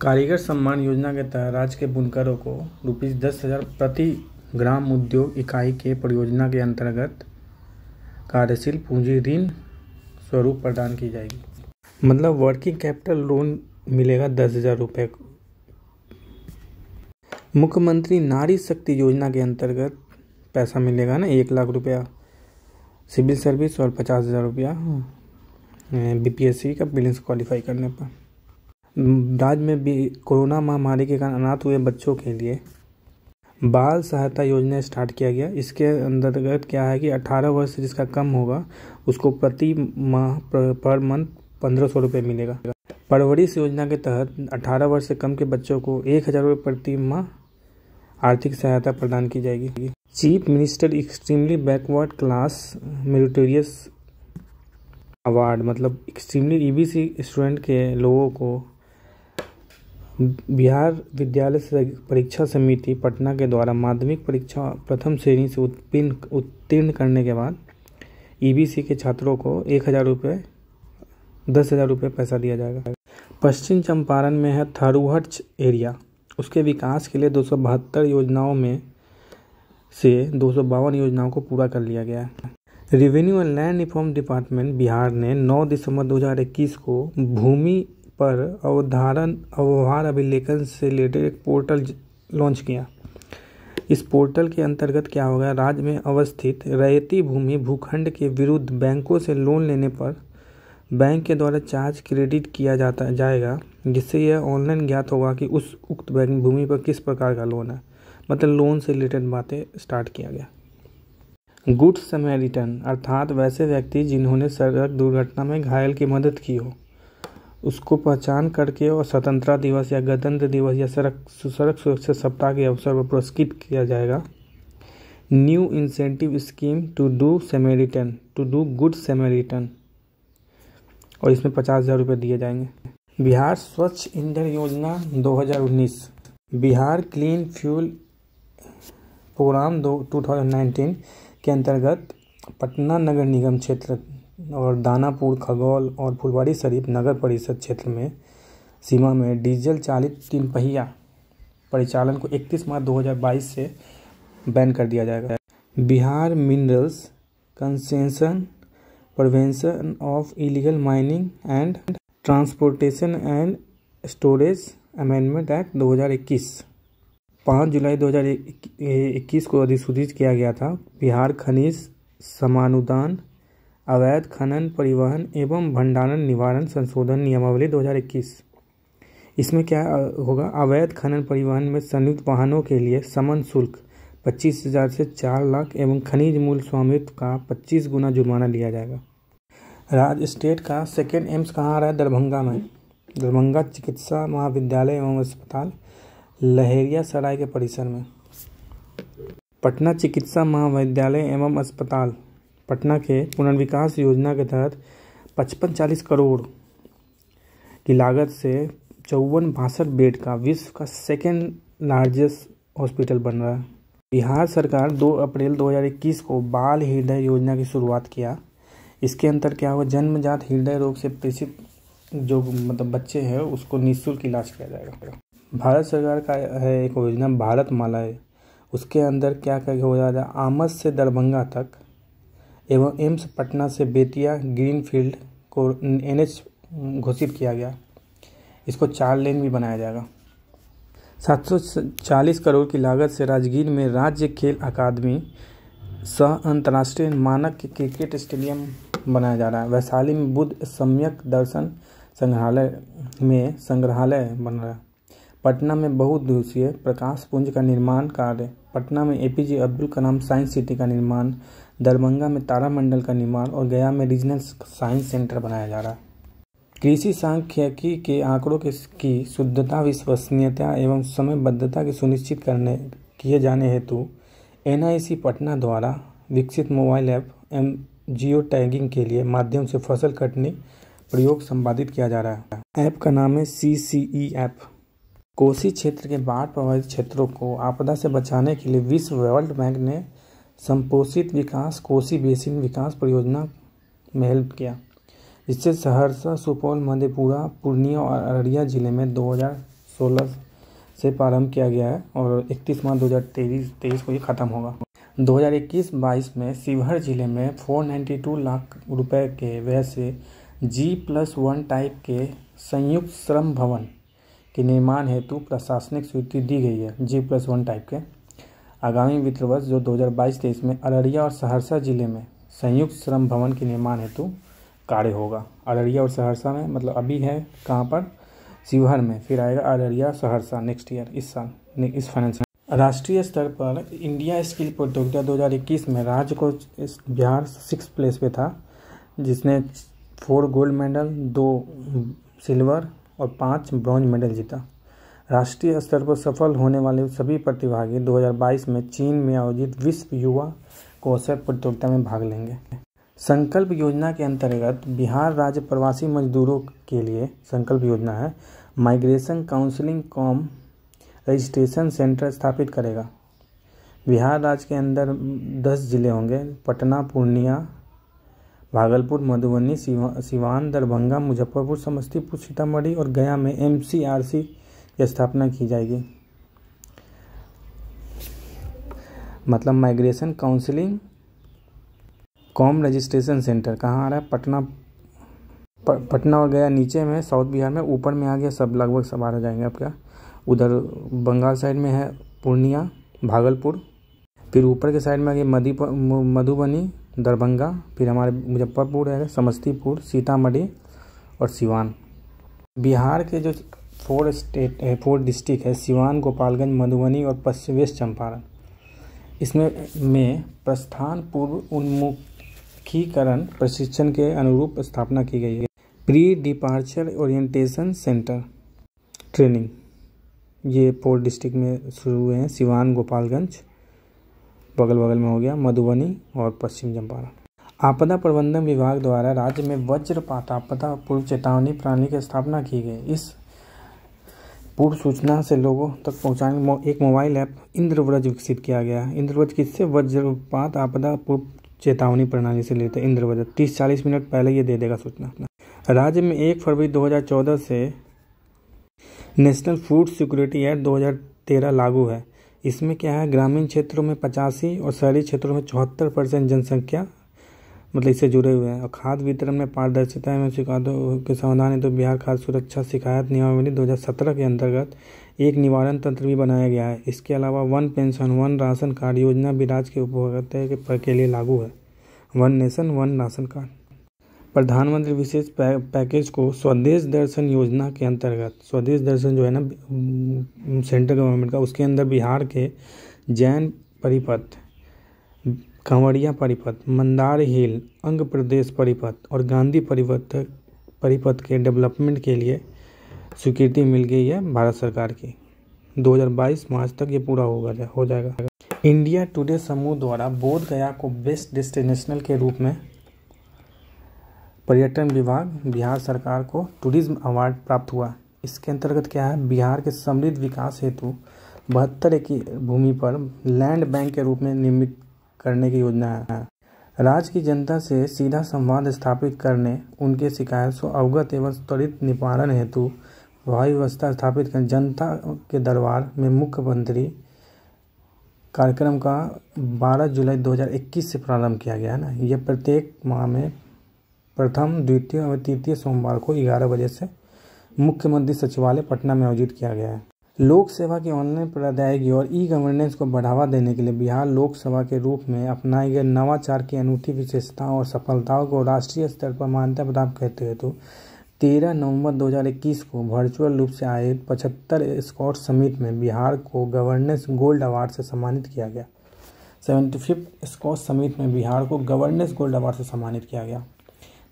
कारीगर सम्मान योजना के तहत राज्य के बुनकरों को रुपीज़ दस हज़ार प्रति ग्राम उद्योग इकाई के परियोजना के अंतर्गत कार्यशील पूंजी ऋण स्वरूप प्रदान की जाएगी मतलब वर्किंग कैपिटल लोन मिलेगा दस हज़ार रुपये मुख्यमंत्री नारी शक्ति योजना के अंतर्गत पैसा मिलेगा ना एक लाख रुपया सिविल सर्विस और पचास हज़ार रुपया बी का बिलेंस क्वालिफाई करने पर राज्य में भी कोरोना महामारी के कारण अनाथ हुए बच्चों के लिए बाल सहायता योजना स्टार्ट किया गया इसके अंतर्गत क्या है कि 18 वर्ष से जिसका कम होगा उसको प्रति माह पर मंथ पंद्रह सौ रुपये मिलेगा परवरिश योजना के तहत 18 वर्ष से कम के बच्चों को एक हज़ार रुपये प्रति माह आर्थिक सहायता प्रदान की जाएगी chief minister extremely backward class meritorious award मतलब एक्सट्रीमली ई स्टूडेंट के लोगों को बिहार विद्यालय परीक्षा समिति पटना के द्वारा माध्यमिक परीक्षा प्रथम श्रेणी से उत्तीर्ण उत्तीर्ण करने के बाद ईबीसी e के छात्रों को एक हज़ार रुपये दस हज़ार रुपये पैसा दिया जाएगा पश्चिम चंपारण में है थरूहट एरिया उसके विकास के लिए दो योजनाओं में से दो योजनाओं को पूरा कर लिया गया है revenue and land reform department Bihar ने 9 दिसंबर 2021 को भूमि पर अवधारण अवहार अभिलेखन से रिलेटेड एक पोर्टल लॉन्च किया इस पोर्टल के अंतर्गत क्या होगा राज्य में अवस्थित रैयती भूमि भूखंड के विरुद्ध बैंकों से लोन लेने पर बैंक के द्वारा चार्ज क्रेडिट किया जाता जाएगा जिससे यह ऑनलाइन ज्ञात होगा कि उस उक्त बैंक भूमि पर किस प्रकार का लोन है मतलब लोन से रिलेटेड बातें स्टार्ट किया गया गुड समय रिटर्न अर्थात वैसे व्यक्ति जिन्होंने सड़क दुर्घटना में घायल की मदद की हो उसको पहचान करके और स्वतंत्रता दिवस या गणतंत्र दिवस या सड़क सड़क सुरक्षा सप्ताह के अवसर पर पुरस्कृत किया जाएगा new incentive scheme to do samaritan to do good samaritan और इसमें पचास हज़ार रुपये दिए जाएंगे बिहार स्वच्छ ईंधन योजना 2019 बिहार क्लीन फ्यूल प्रोग्राम दो 2019 के अंतर्गत पटना नगर निगम क्षेत्र और दानापुर खगौल और फुलवाड़ी शरीफ नगर परिषद क्षेत्र में सीमा में डीजल चालित तीन पहिया परिचालन को 31 मार्च 2022 से बैन कर दिया जाएगा Bihar minerals concession prevention of illegal mining and transportation and storage amendment act 2021 पाँच जुलाई 2021 को अधिसूचित किया गया था बिहार खनिज समानुदान अवैध खनन परिवहन एवं भंडारण निवारण संशोधन नियमावली 2021 इसमें क्या होगा अवैध खनन परिवहन में संयुक्त वाहनों के लिए समन शुल्क पच्चीस हज़ार से चार लाख एवं खनिज मूल स्वामित्व का पच्चीस गुना जुर्माना लिया जाएगा राज स्टेट का सेकेंड एम्स कहाँ आ रहा है दरभंगा में दरभंगा चिकित्सा महाविद्यालय एवं अस्पताल लहेरिया सराय के परिसर में पटना चिकित्सा महाविद्यालय एवं अस्पताल पटना के पुनर्विकास योजना के तहत पचपन चालीस करोड़ की लागत से चौवन बासठ बेड का विश्व का सेकेंड लार्जेस्ट हॉस्पिटल बन रहा है बिहार सरकार 2 अप्रैल 2021 को बाल हृदय योजना की शुरुआत किया इसके अंतर क्या हुआ जन्मजात हृदय रोग से पीड़ित जो मतलब बच्चे हैं उसको निःशुल्क इलाज किया जाएगा भारत सरकार का है एक योजना भारत माला है उसके अंदर क्या क्या हो जाता है आमद से दरभंगा तक एवं एम्स पटना से बेतिया ग्रीनफील्ड को एन घोषित किया गया इसको चार लेन भी बनाया जाएगा 740 करोड़ की लागत से राजगीर में राज्य खेल अकादमी सह अंतर्राष्ट्रीय मानक क्रिकेट स्टेडियम बनाया जा रहा है वैशाली में बुद्ध सम्यक दर्शन संग्रहालय में संग्रहालय बन रहा है पटना में बहुउद्देशीय प्रकाश पुंज का निर्माण कार्य पटना में APJ Abdul Kalam science city का निर्माण दरभंगा में तारामंडल का निर्माण और गया में रीजनल साइंस सेंटर बनाया जा रहा है कृषि सांख्यिकी के आंकड़ों के की शुद्धता विश्वसनीयता एवं समयबद्धता के सुनिश्चित करने किए जाने हेतु एन पटना द्वारा विकसित mobile app M geo tagging के लिए माध्यम से फसल कटनी प्रयोग संपादित किया जा रहा है ऐप का नाम है सी सी ई ऐप कोसी क्षेत्र के बाढ़ प्रभावित क्षेत्रों को आपदा से बचाने के लिए विश्व वर्ल्ड बैंक ने संपोषित विकास कोसी बेसिन विकास परियोजना में हेल्प किया जिससे सहरसा सुपौल मधेपुरा पूर्णिया और अररिया ज़िले में 2016 से प्रारंभ किया गया है और 31 मार्च दो तेईस को ये ख़त्म होगा 2021-22 में शिवहर ज़िले में 492 लाख रुपए के व्यय से जी प्लस वन टाइप के संयुक्त श्रम भवन के निर्माण हेतु प्रशासनिक स्वीकृति दी गई है जी प्लस वन टाइप के आगामी वित्त वर्ष जो 2022-23 में अररिया और सहरसा जिले में संयुक्त श्रम भवन के निर्माण हेतु कार्य होगा अररिया और सहरसा में मतलब अभी है कहाँ पर शिवहर में फिर आएगा अररिया सहरसा नेक्स्ट ईयर इस साल इस फाइनेंशियल राष्ट्रीय स्तर पर इंडिया स्किल प्रतियोगिता 2021 में राज्य को बिहार सिक्स प्लेस पे था जिसने फोर गोल्ड मेडल दो सिल्वर और पांच ब्रॉन्ज मेडल जीता राष्ट्रीय स्तर पर सफल होने वाले सभी प्रतिभागी 2022 में चीन में आयोजित विश्व युवा कौशल प्रतियोगिता में भाग लेंगे संकल्प योजना के अंतर्गत बिहार राज्य प्रवासी मजदूरों के लिए संकल्प योजना है migration counselling cum registration centre स्थापित करेगा बिहार राज्य के अंदर दस जिले होंगे पटना पूर्णिया भागलपुर मधुबनी सिवान दरभंगा मुजफ्फरपुर समस्तीपुर सीतामढ़ी और गया में एमसीआरसी स्थापना की जाएगी मतलब migration counselling cum registration centre कहाँ आ रहा है पटना प, पटना और गया नीचे में साउथ बिहार में ऊपर में आ गया सब लगभग सब आ जाएंगे आपका उधर बंगाल साइड में है पूर्णिया भागलपुर फिर ऊपर के साइड में आ गया मधुबनी दरभंगा फिर हमारे मुजफ्फरपुर है समस्तीपुर सीतामढ़ी और सिवान बिहार के जो फोर स्टेट फोर डिस्ट्रिक्ट है सिवान गोपालगंज मधुबनी और पश्चिम वेस्ट चंपारण इसमें में प्रस्थान पूर्व उन्मुखीकरण प्रशिक्षण के अनुरूप स्थापना की गई है pre departure orientation centre training ये फोर डिस्ट्रिक्ट में शुरू हुए हैं सिवान गोपालगंज बगल बगल में हो गया मधुबनी और पश्चिम चंपारण आपदा प्रबंधन विभाग द्वारा राज्य में वज्रपात आपदा पूर्व चेतावनी प्रणाली की स्थापना की गई इस पूर्व सूचना से लोगों तक पहुंचाने एक मोबाइल ऐप इंद्रव्रज विकसित किया गया है इंद्रव्रज किससे वज्रपात आपदा पूर्व चेतावनी प्रणाली से लेते हैं इंद्रव्रज तीस चालीस मिनट पहले ये दे देगा सूचना राज्य में एक फरवरी 2014 से नेशनल फूड सिक्योरिटी एक्ट 2013 लागू है इसमें क्या है ग्रामीण क्षेत्रों में पचासी और शहरी क्षेत्रों में चौहत्तर परसेंट जनसंख्या मतलब इससे जुड़े हुए हैं और खाद वितरण में पारदर्शिता एवं शिकायतों के समाधान है तो बिहार खाद्य सुरक्षा शिकायत नियमावली 2017 के अंतर्गत एक निवारण तंत्र भी बनाया गया है इसके अलावा one pension one ration card योजना भी राज्य के उपभोक्ता के लिए लागू है one nation one ration card प्रधानमंत्री विशेष पैकेज को स्वदेश दर्शन योजना के अंतर्गत स्वदेश दर्शन जो है ना सेंट्रल गवर्नमेंट का उसके अंदर बिहार के जैन परिपथ कंवरिया परिपथ मंदार हिल अंग प्रदेश परिपथ और गांधी परिपथ परिपथ के डेवलपमेंट के लिए स्वीकृति मिल गई है भारत सरकार की 2022 मार्च तक ये पूरा होगा हो जाएगा इंडिया टुडे समूह द्वारा बोध गया को बेस्ट डेस्टिनेशनल के रूप में पर्यटन विभाग बिहार सरकार को टूरिज्म अवार्ड प्राप्त हुआ इसके अंतर्गत क्या है बिहार के समृद्ध विकास हेतु बहत्तर एक भूमि पर लैंड बैंक के रूप में निर्मित करने की योजना है राज्य की जनता से सीधा संवाद स्थापित करने उनके शिकायत से अवगत एवं त्वरित निवारण हेतु प्रभावी व्यवस्था स्थापित कर जनता के दरबार में मुख्यमंत्री कार्यक्रम का 12 जुलाई 2021 से प्रारंभ किया गया है ना यह प्रत्येक माह में प्रथम द्वितीय और तृतीय सोमवार को ग्यारह बजे से मुख्यमंत्री सचिवालय पटना में आयोजित किया गया है लोक सेवा की ऑनलाइन प्रदायगी और ई गवर्नेंस को बढ़ावा देने के लिए बिहार लोक सेवा के रूप में अपनाए गए नवाचार की अनूठी विशेषताओं और सफलताओं को राष्ट्रीय स्तर पर मान्यता प्राप्त करते हुए तो तेरह नवंबर 2021 को वर्चुअल रूप से आयोजित पचहत्तर स्कॉट समिट में बिहार को गवर्नेंस गोल्ड अवार्ड से सम्मानित किया गया सेवेंटी फिफ्थ स्कॉट समिट में बिहार को गवर्नेंस गोल्ड अवार्ड से सम्मानित किया गया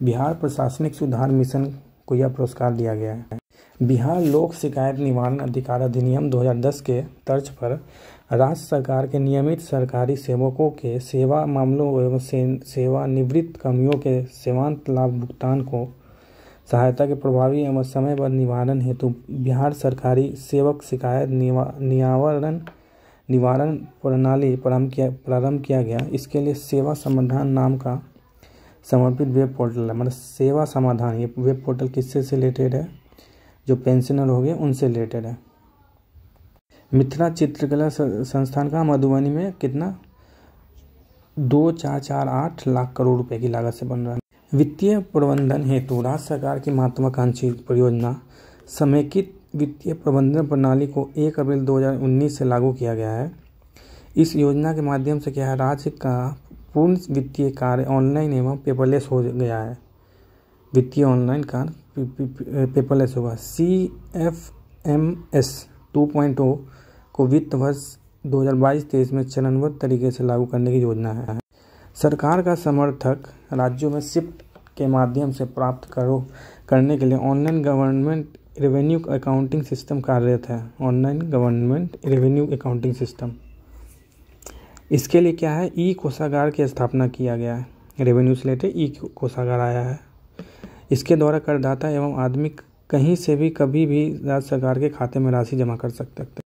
बिहार प्रशासनिक सुधार मिशन को यह पुरस्कार दिया गया है बिहार लोक शिकायत निवारण अधिकार अधिनियम 2010 के तर्ज पर राज्य सरकार के नियमित सरकारी सेवकों के सेवा मामलों एवं सेवानिवृत्त कर्मियों के सेवांत लाभ भुगतान को सहायता के प्रभावी एवं समयबद्ध निवारण हेतु बिहार सरकारी सेवक शिकायत निवारण निवारण प्रणाली प्रारंभ किया प्रारंभ किया गया इसके लिए सेवा समाधान नाम का समर्पित वेब पोर्टल है मतलब सेवा समाधान ये वेब पोर्टल किससे रिलेटेड है जो पेंशनर हो गए उनसे रिलेटेड है मिथिला चित्रकला संस्थान का मधुबनी में कितना दो चार चार आठ लाख करोड़ रुपए की लागत से बन रहा है वित्तीय प्रबंधन हेतु राज्य सरकार की महत्वाकांक्षी परियोजना समेकित वित्तीय प्रबंधन प्रणाली को 1 अप्रैल 2019 से लागू किया गया है इस योजना के माध्यम से क्या है राज्य का पूर्ण वित्तीय कार्य ऑनलाइन एवं पेपरलेस हो गया है वित्तीय ऑनलाइन कार्य पेपरलेस होगा C F M S two point O को वित्त वर्ष दो हज़ार बाईस तेईस में चरणबद्ध तरीके से लागू करने की योजना है सरकार का समर्थक राज्यों में शिफ्ट के माध्यम से प्राप्त करो करने के लिए online government revenue accounting system कार्यरत है online government revenue accounting system इसके लिए क्या है ई कोषागार की स्थापना किया गया है रेवेन्यू से रिलेटेड ई कोषागार आया है इसके द्वारा करदाता एवं आदमी कहीं से भी कभी भी राज्य सरकार के खाते में राशि जमा कर सकते